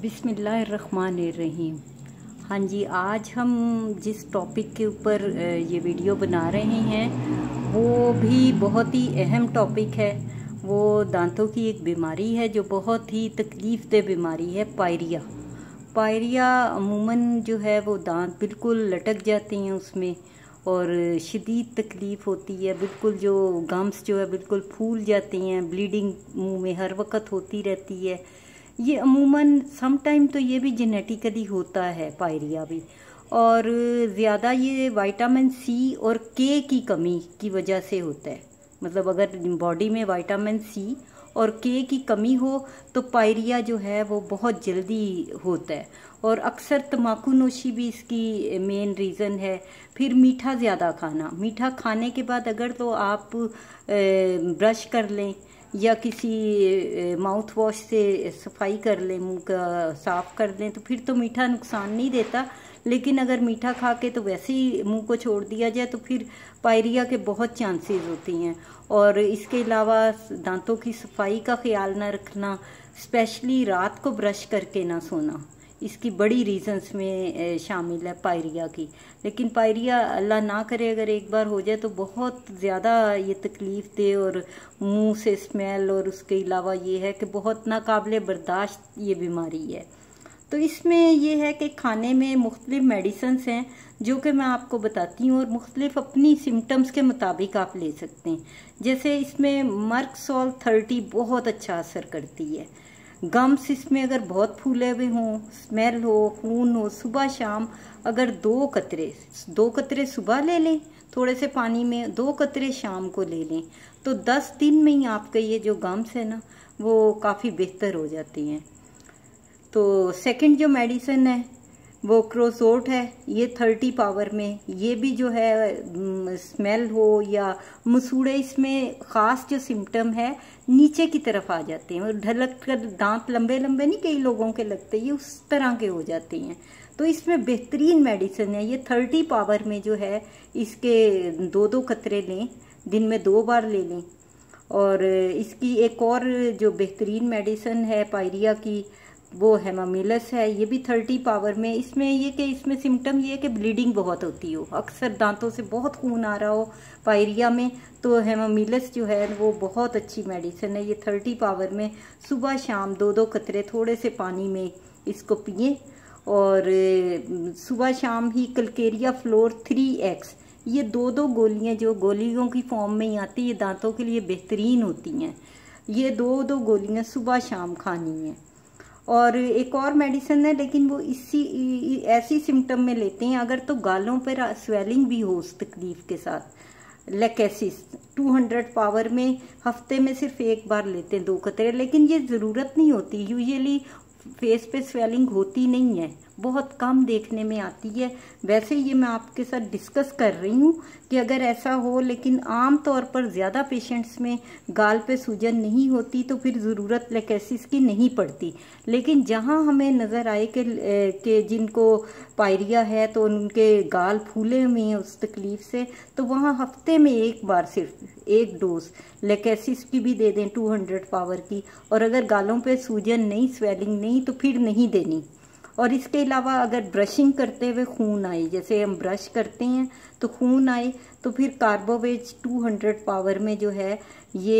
बिसमीम हाँ जी आज हम जिस टॉपिक के ऊपर ये वीडियो बना रहे हैं वो भी बहुत ही अहम टॉपिक है वो दांतों की एक बीमारी है जो बहुत ही तकलीफ़ दह बीमारी है पायरिया पायरिया अमूमन जो है वो दांत बिल्कुल लटक जाते हैं उसमें और शदीद तकलीफ़ होती है बिल्कुल जो गम्स जो है बिल्कुल फूल जाते हैं ब्लीडिंग मुँह में हर वक्त होती रहती है ये अमूमन समटाइम तो ये भी जेनेटिकली होता है पायरिया भी और ज़्यादा ये वाइटामिन सी और के की कमी की वजह से होता है मतलब अगर बॉडी में वाइटामिन सी और के की कमी हो तो पायरिया जो है वो बहुत जल्दी होता है और अक्सर तम्बाकू नोशी भी इसकी मेन रीज़न है फिर मीठा ज़्यादा खाना मीठा खाने के बाद अगर तो आप ब्रश कर लें या किसी माउथ वॉश से सफाई कर लें मुंह का साफ़ कर लें तो फिर तो मीठा नुकसान नहीं देता लेकिन अगर मीठा खा के तो वैसे ही मुंह को छोड़ दिया जाए तो फिर पायरिया के बहुत चांसेस होती हैं और इसके अलावा दांतों की सफाई का ख्याल ना रखना स्पेशली रात को ब्रश करके ना सोना इसकी बड़ी रीजंस में शामिल है पायरिया की लेकिन पायरिया अल्लाह ना करे अगर एक बार हो जाए तो बहुत ज़्यादा ये तकलीफ़ दे और मुंह से स्मेल और उसके अलावा ये है कि बहुत नाकबले बर्दाश्त ये बीमारी है तो इसमें यह है कि खाने में मुख्तलिफ़ मेडिसन्स हैं जो कि मैं आपको बताती हूँ और मुख्तलिफ अपनी सिम्टम्स के मुताबिक आप ले सकते हैं जैसे इसमें मर्क सॉल थर्टी बहुत अच्छा असर करती है गम्स इसमें अगर बहुत फूले हुए हों स्मेल हो खून हो सुबह शाम अगर दो कतरे दो कतरे सुबह ले लें थोड़े से पानी में दो कतरे शाम को ले लें तो दस दिन में ही आपके ये जो गम्स है ना वो काफ़ी बेहतर हो जाती हैं तो सेकंड जो मेडिसिन है वो क्रोसोट है ये थर्टी पावर में ये भी जो है स्मेल हो या मसूड़े इसमें ख़ास जो सिम्टम है नीचे की तरफ आ जाते हैं और ढलक कर दांत लंबे लंबे नहीं कई लोगों के लगते ये उस तरह के हो जाते हैं तो इसमें बेहतरीन मेडिसिन है ये थर्टी पावर में जो है इसके दो दो कतरे लें दिन में दो बार ले लें और इसकी एक और जो बेहतरीन मेडिसन है पायरिया की वो हेमामिलस है ये भी थर्टी पावर में इसमें ये कि इसमें सिम्टम ये है कि ब्लीडिंग बहुत होती हो अक्सर दांतों से बहुत खून आ रहा हो पायरिया में तो हेमामिलस जो है वो बहुत अच्छी मेडिसिन है ये थर्टी पावर में सुबह शाम दो दो कतरे थोड़े से पानी में इसको पिए और सुबह शाम ही कलकेरिया फ्लोर थ्री एक्स ये दो दो गोलियाँ जो गोलियों की फॉर्म में ही आती है दांतों के लिए बेहतरीन होती हैं ये दो दो गोलियाँ सुबह शाम खानी हैं और एक और मेडिसिन है लेकिन वो इसी ऐसी सिम्टम में लेते हैं अगर तो गालों पर स्वेलिंग भी हो उस तकलीफ के साथ लेकेसिस 200 पावर में हफ्ते में सिर्फ एक बार लेते हैं दो कतरे लेकिन ये ज़रूरत नहीं होती यूजली फेस पे स्वेलिंग होती नहीं है बहुत कम देखने में आती है वैसे ये मैं आपके साथ डिस्कस कर रही हूँ कि अगर ऐसा हो लेकिन आम तौर पर ज़्यादा पेशेंट्स में गाल पे सूजन नहीं होती तो फिर ज़रूरत लेकेसिस की नहीं पड़ती लेकिन जहाँ हमें नज़र आए कि के जिनको पायरिया है तो उनके गाल फूले हुए हैं उस तकलीफ से तो वहाँ हफ्ते में एक बार सिर्फ एक डोज लेकेसिस की भी दे दें टू पावर की और अगर गालों पर सूजन नहीं स्वेलिंग नहीं तो फिर नहीं देनी और इसके अलावा अगर ब्रशिंग करते हुए खून आए जैसे हम ब्रश करते हैं तो खून आए तो फिर कार्बोवेज 200 पावर में जो है ये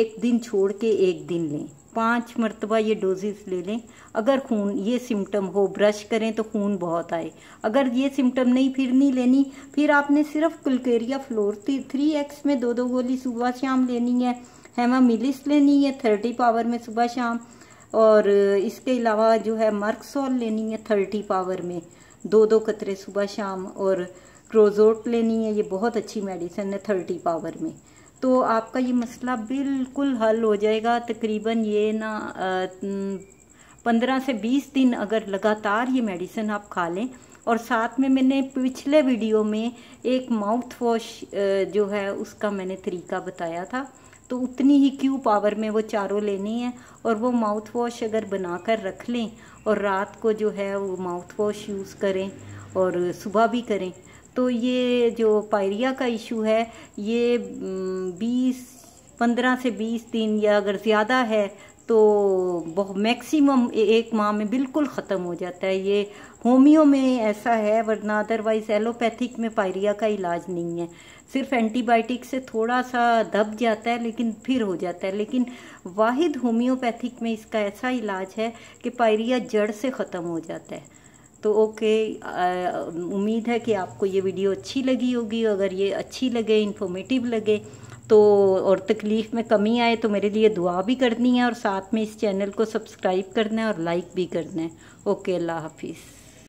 एक दिन छोड़ के एक दिन लें पाँच मरतबा ये डोजेस ले लें अगर खून ये सिम्टम हो ब्रश करें तो खून बहुत आए अगर ये सिम्टम नहीं फिर नहीं लेनी फिर आपने सिर्फ कुलकेरिया फ्लोर थ्री एक्स में दो दो गोली सुबह शाम लेनी है हेमा मिलिस लेनी है थर्टी पावर में सुबह शाम और इसके अलावा जो है मर्कसॉल लेनी है थर्टी पावर में दो दो कतरे सुबह शाम और क्रोजोट लेनी है ये बहुत अच्छी मेडिसिन है थर्टी पावर में तो आपका ये मसला बिल्कुल हल हो जाएगा तकरीबन ये ना पंद्रह से बीस दिन अगर लगातार ये मेडिसिन आप खा लें और साथ में मैंने पिछले वीडियो में एक माउथ वॉश जो है उसका मैंने तरीका बताया था तो उतनी ही क्यू पावर में वो चारों लेनी है और वो माउथ वॉश अगर बना कर रख लें और रात को जो है वो माउथ वॉश यूज़ करें और सुबह भी करें तो ये जो पायरिया का इशू है ये हम्म, बीस पंद्रह से बीस दिन या अगर ज़्यादा है तो मैक्सिमम एक माह में बिल्कुल ख़त्म हो जाता है ये होमियो में ऐसा है वरना अदरवाइज एलोपैथिक में पायरिया का इलाज नहीं है सिर्फ एंटीबायोटिक से थोड़ा सा दब जाता है लेकिन फिर हो जाता है लेकिन वाहिद होम्योपैथिक में इसका ऐसा इलाज है कि पायरिया जड़ से ख़त्म हो जाता है तो ओके उम्मीद है कि आपको ये वीडियो अच्छी लगी होगी अगर ये अच्छी लगे इन्फॉर्मेटिव लगे तो और तकलीफ़ में कमी आए तो मेरे लिए दुआ भी करनी है और साथ में इस चैनल को सब्सक्राइब करना है और लाइक भी करना है ओके अल्लाह हाफिज़